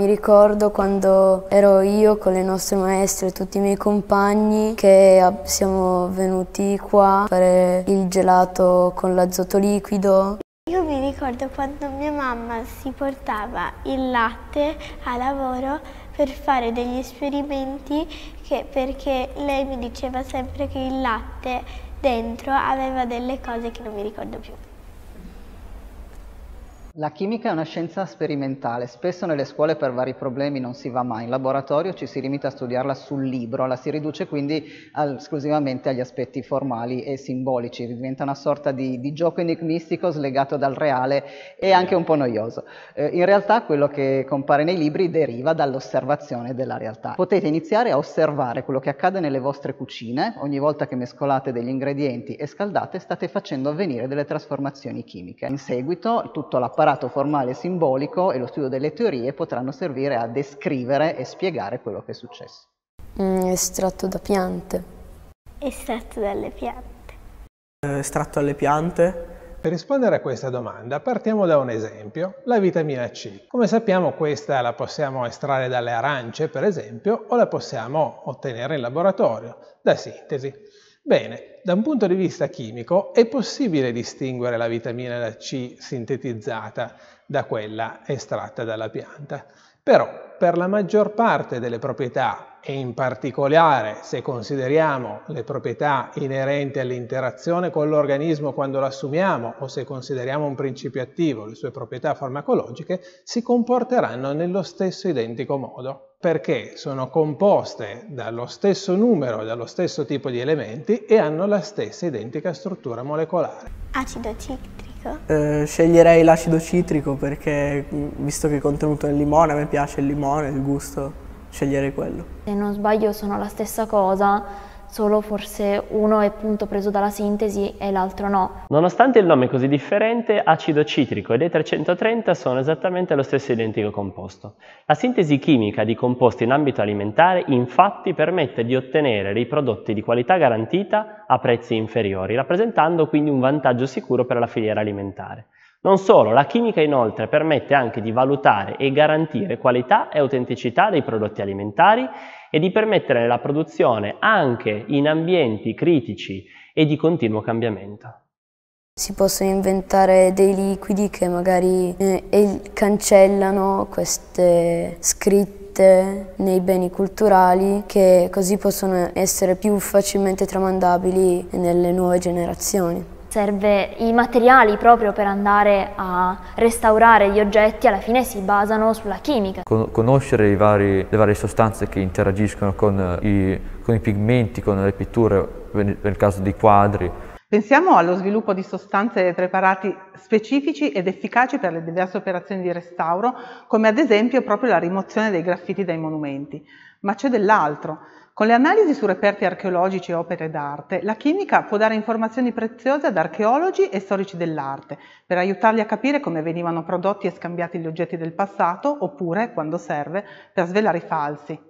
mi ricordo quando ero io con le nostre maestre e tutti i miei compagni che ah, siamo venuti qua a fare il gelato con l'azoto liquido. Io mi ricordo quando mia mamma si portava il latte a lavoro per fare degli esperimenti che, perché lei mi diceva sempre che il latte dentro aveva delle cose che non mi ricordo più. La chimica è una scienza sperimentale, spesso nelle scuole per vari problemi non si va mai in laboratorio, ci si limita a studiarla sul libro, la si riduce quindi al, esclusivamente agli aspetti formali e simbolici, diventa una sorta di, di, gioco enigmistico slegato dal reale e anche un po' noioso. Eh, in realtà quello che compare nei libri deriva dall'osservazione della realtà. Potete iniziare a osservare quello che accade nelle vostre cucine, ogni volta che mescolate degli ingredienti e scaldate state facendo avvenire delle trasformazioni chimiche. In seguito tutto l'apparato l'apparato formale simbolico e lo studio delle teorie potranno servire a descrivere e spiegare quello che è successo. Mm, estratto da piante. Estratto dalle piante. Eh, estratto alle piante. Per rispondere a questa domanda partiamo da un esempio, la vitamina C. Come sappiamo questa la possiamo estrarre dalle arance per esempio o la possiamo ottenere in laboratorio, da sintesi. Bene, da un punto di vista chimico è possibile distinguere la vitamina C sintetizzata da quella estratta dalla pianta. Però per la maggior parte delle proprietà, e in particolare se consideriamo le proprietà inerenti all'interazione con l'organismo quando l'assumiamo o se consideriamo un principio attivo le sue proprietà farmacologiche, si comporteranno nello stesso identico modo, perché sono composte dallo stesso numero, dallo stesso tipo di elementi e hanno la stessa identica struttura molecolare. Acido citrico. Certo. Eh, sceglierei l'acido citrico perché mm, visto che è contenuto nel limone, a me piace il limone, il gusto, sceglierei quello. Se non sbaglio sono la stessa cosa, solo forse uno è punto preso dalla sintesi e l'altro no. Nonostante il nome così differente, acido citrico ed E330 sono esattamente lo stesso identico composto. La sintesi chimica di composti in ambito alimentare infatti permette di ottenere dei prodotti di qualità garantita a prezzi inferiori, rappresentando quindi un vantaggio sicuro per la filiera alimentare. Non solo, la chimica inoltre permette anche di valutare e garantire qualità e autenticità dei prodotti alimentari e di permettere la produzione anche in ambienti critici e di continuo cambiamento. Si possono inventare dei liquidi che magari eh, cancellano queste scritte nei beni culturali che così possono essere più facilmente tramandabili nelle nuove generazioni serve i materiali proprio per andare a restaurare gli oggetti alla fine si basano sulla chimica. conoscere vari, le varie sostanze che interagiscono con eh, i, con i pigmenti, con le pitture, nel caso dei quadri, Pensiamo allo sviluppo di sostanze e preparati specifici ed efficaci per le diverse operazioni di restauro, come ad esempio proprio la rimozione dei graffiti dai monumenti. Ma c'è dell'altro. Con le analisi su reperti archeologici e opere d'arte, la chimica può dare informazioni preziose ad archeologi e storici dell'arte, per aiutarli a capire come venivano prodotti e scambiati gli oggetti del passato, oppure, quando serve, per svelare i falsi,